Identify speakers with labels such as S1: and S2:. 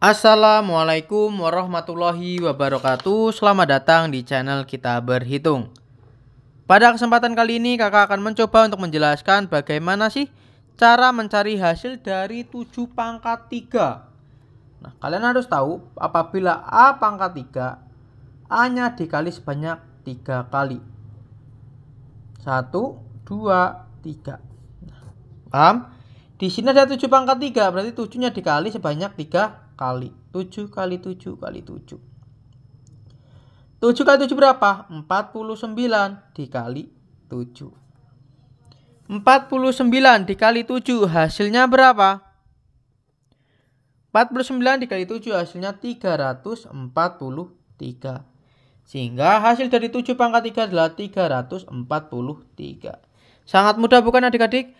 S1: Assalamualaikum warahmatullahi wabarakatuh Selamat datang di channel kita berhitung Pada kesempatan kali ini kakak akan mencoba untuk menjelaskan bagaimana sih Cara mencari hasil dari 7 pangkat 3 Nah kalian harus tahu apabila A pangkat 3 A nya dikali sebanyak 3 kali 1, 2, 3 Paham? Di sini ada 7 pangkat 3, berarti 7-nya dikali sebanyak 3 kali. 7 kali 7 kali 7. 7 kali 7 berapa? 49 dikali 7. 49 dikali 7 hasilnya berapa? 49 dikali 7 hasilnya 343. Sehingga hasil dari 7 pangkat 3 adalah 343. Sangat mudah bukan adik-adik?